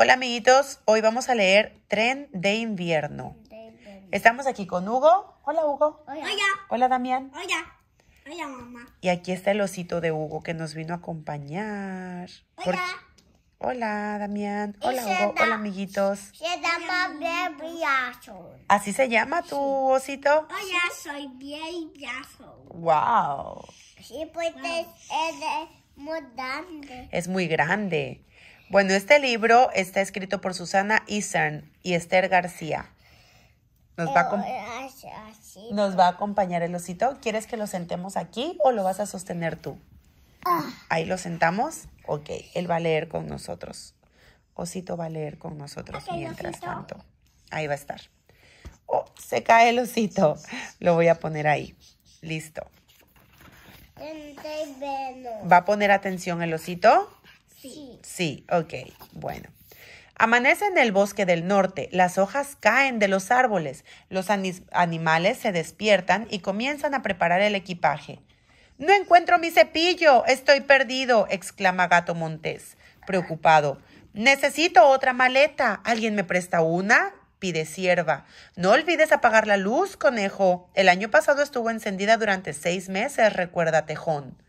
Hola amiguitos, hoy vamos a leer Tren de invierno. Estamos aquí con Hugo. Hola Hugo. Hola. Hola Damián. Hola. Hola mamá. Y aquí está el osito de Hugo que nos vino a acompañar. Hola. Hola Damián. Hola Hugo. Hola amiguitos. Se llama Baby ¿Así se llama tu osito? Hola, soy Baby Asshole. Wow. Sí, pues es muy grande. Es muy grande. Bueno, este libro está escrito por Susana Isern y Esther García. Nos va, a oh, nos va a acompañar el osito. ¿Quieres que lo sentemos aquí o lo vas a sostener tú? Ah. Ahí lo sentamos. Ok, él va a leer con nosotros. Osito va a leer con nosotros mientras tanto. Ahí va a estar. Oh, se cae el osito. Lo voy a poner ahí. Listo. Va a poner atención el osito. Sí. Sí, ok, bueno. Amanece en el bosque del norte, las hojas caen de los árboles, los animales se despiertan y comienzan a preparar el equipaje. No encuentro mi cepillo, estoy perdido, exclama Gato Montés, preocupado. Necesito otra maleta, ¿alguien me presta una? pide sierva. No olvides apagar la luz, conejo. El año pasado estuvo encendida durante seis meses, recuerda Tejón.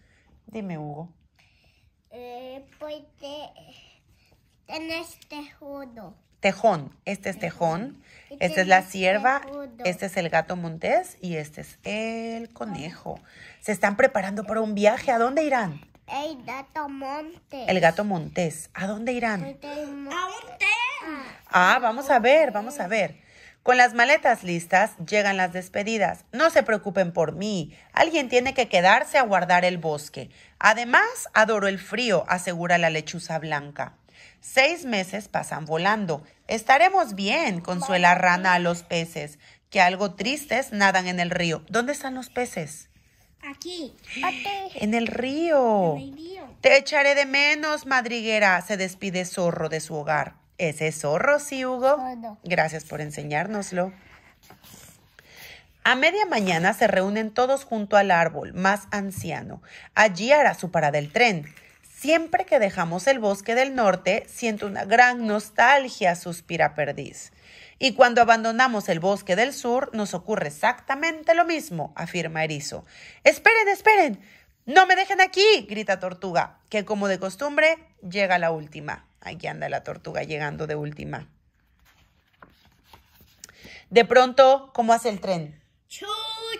Dime, Hugo. Eh, pues Tejón, este es tejón, esta es la sierva, este es el gato montés y este es el conejo. Se están preparando para un viaje. ¿A dónde irán? El gato montés. El gato montés. ¿A dónde irán? A un té. Ah, vamos a ver, vamos a ver. Con las maletas listas llegan las despedidas. No se preocupen por mí. Alguien tiene que quedarse a guardar el bosque. Además, adoro el frío, asegura la lechuza blanca. Seis meses pasan volando. Estaremos bien, consuela rana a los peces, que algo tristes nadan en el río. ¿Dónde están los peces? Aquí. En el río. En el río. Te echaré de menos, madriguera, se despide zorro de su hogar. Es eso, Hugo. Gracias por enseñárnoslo. A media mañana se reúnen todos junto al árbol más anciano. Allí hará su parada el tren. Siempre que dejamos el bosque del norte, siento una gran nostalgia, suspira Perdiz. Y cuando abandonamos el bosque del sur, nos ocurre exactamente lo mismo, afirma Erizo. Esperen, esperen. No me dejen aquí, grita Tortuga, que como de costumbre llega la última. Aquí anda la tortuga llegando de última. De pronto, ¿cómo hace el tren? Chu,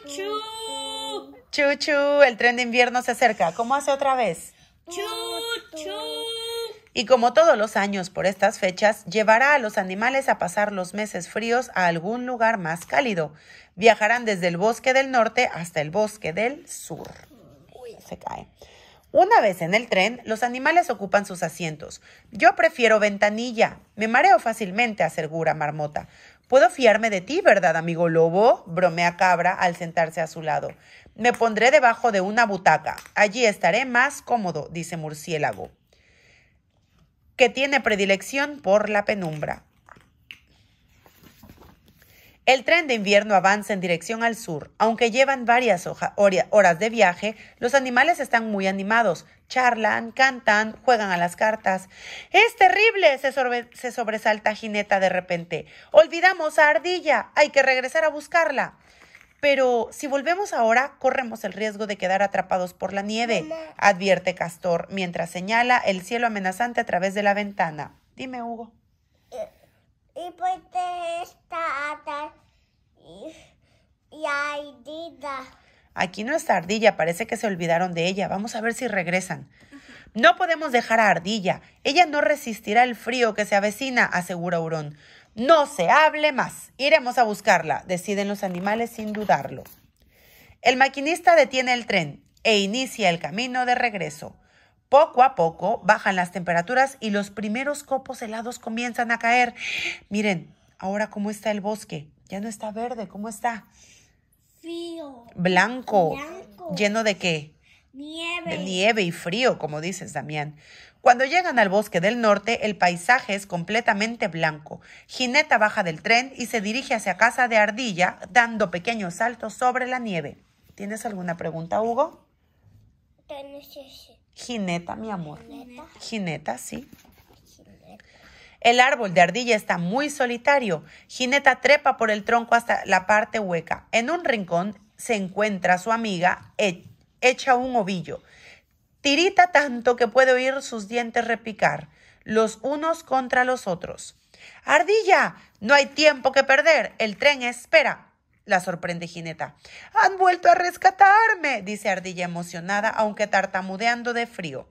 chu. Chu, chu. El tren de invierno se acerca. ¿Cómo hace otra vez? Chu, chu. Y como todos los años por estas fechas, llevará a los animales a pasar los meses fríos a algún lugar más cálido. Viajarán desde el bosque del norte hasta el bosque del sur. Uy, se cae. Una vez en el tren, los animales ocupan sus asientos. Yo prefiero ventanilla. Me mareo fácilmente, asegura Marmota. Puedo fiarme de ti, ¿verdad, amigo lobo? bromea Cabra al sentarse a su lado. Me pondré debajo de una butaca. Allí estaré más cómodo, dice Murciélago, que tiene predilección por la penumbra. El tren de invierno avanza en dirección al sur. Aunque llevan varias horas de viaje, los animales están muy animados. Charlan, cantan, juegan a las cartas. ¡Es terrible! Se, se sobresalta Jineta de repente. Olvidamos a Ardilla. Hay que regresar a buscarla. Pero si volvemos ahora, corremos el riesgo de quedar atrapados por la nieve, advierte Castor, mientras señala el cielo amenazante a través de la ventana. Dime, Hugo. Pues y y, y Aquí no está Ardilla, parece que se olvidaron de ella. Vamos a ver si regresan. No podemos dejar a Ardilla. Ella no resistirá el frío que se avecina, asegura Hurón. No se hable más. Iremos a buscarla, deciden los animales sin dudarlo. El maquinista detiene el tren e inicia el camino de regreso. Poco a poco bajan las temperaturas y los primeros copos helados comienzan a caer. Miren, ahora cómo está el bosque. Ya no está verde, ¿cómo está? Frío. Blanco. Blanco. ¿Lleno de qué? Nieve. De nieve y frío, como dices, Damián. Cuando llegan al bosque del norte, el paisaje es completamente blanco. Gineta baja del tren y se dirige hacia casa de Ardilla, dando pequeños saltos sobre la nieve. ¿Tienes alguna pregunta, Hugo? Gineta, mi amor. Jineta. sí. El árbol de ardilla está muy solitario. Jineta trepa por el tronco hasta la parte hueca. En un rincón se encuentra su amiga e, echa un ovillo. Tirita tanto que puede oír sus dientes repicar, los unos contra los otros. Ardilla, no hay tiempo que perder. El tren espera la sorprende Jineta. Han vuelto a rescatarme, dice Ardilla emocionada, aunque tartamudeando de frío.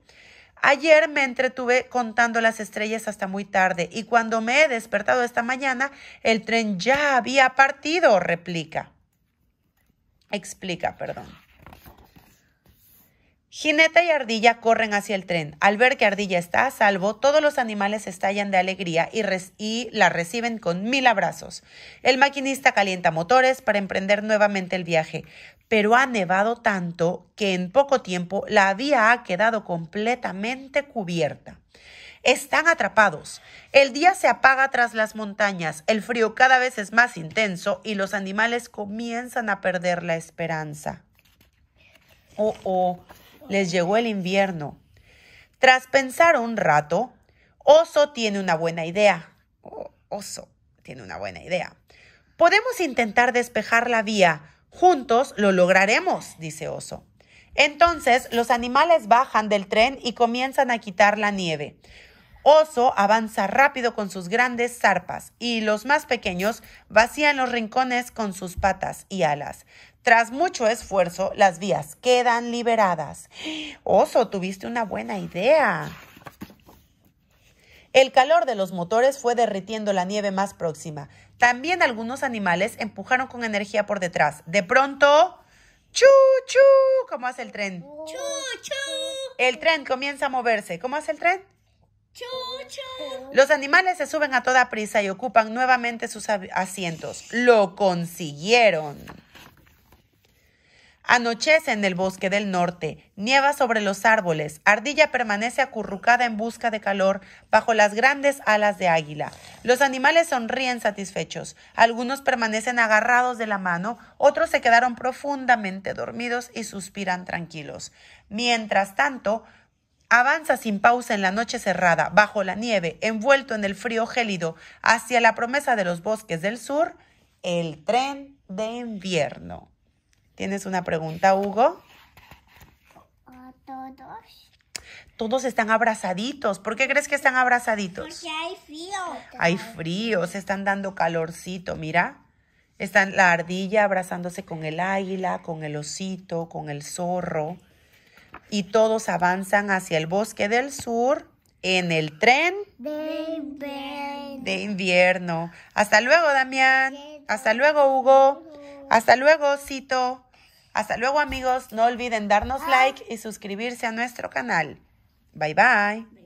Ayer me entretuve contando las estrellas hasta muy tarde y cuando me he despertado esta mañana, el tren ya había partido, replica. Explica, perdón. Jineta y ardilla corren hacia el tren. Al ver que ardilla está a salvo, todos los animales estallan de alegría y, la reciben con mil abrazos. El maquinista calienta motores para emprender nuevamente el viaje, pero ha nevado tanto que en poco tiempo la vía ha quedado completamente cubierta. Están atrapados. El día se apaga tras las montañas, el frío cada vez es más intenso y los animales comienzan a perder la esperanza. Oh, oh les llegó el invierno. Tras pensar un rato, Oso tiene una buena idea. oso tiene una buena idea. Podemos intentar despejar la vía. Juntos lo lograremos, dice Oso. Entonces los animales bajan del tren y comienzan a quitar la nieve. Oso avanza rápido con sus grandes zarpas y los más pequeños vacían los rincones con sus patas y alas. Tras mucho esfuerzo, las vías quedan liberadas. Oso, tuviste una buena idea. El calor de los motores fue derritiendo la nieve más próxima. También algunos animales empujaron con energía por detrás. De pronto, chu chu, ¿cómo hace el tren? Oh, chu chu. El tren comienza a moverse. ¿Cómo hace el tren? Chu chu. Los animales se suben a toda prisa y ocupan nuevamente sus asientos. Lo consiguieron. Anochece en el bosque del norte, nieva sobre los árboles, ardilla permanece acurrucada en busca de calor bajo las grandes alas de águila. Los animales sonríen satisfechos, algunos permanecen agarrados de la mano, otros se quedaron profundamente dormidos y suspiran tranquilos. Mientras tanto, Avanza sin pausa en la noche cerrada, bajo la nieve, envuelto en el frío gélido, hacia la promesa de los bosques del sur, el tren de invierno. ¿Tienes una pregunta, Hugo? Oh, todos. Todos están abrazaditos. ¿Por qué crees que están abrazaditos? Porque hay frío. Hay frío, se están dando calorcito, mira. Están la ardilla abrazándose con el águila, con el osito, con el zorro. Y todos avanzan hacia el bosque del sur en el tren de invierno. Hasta luego, Damián. Hasta luego, Hugo. Hasta luego, osito. Hasta luego amigos, no olviden darnos like y suscribirse a nuestro canal. Bye bye.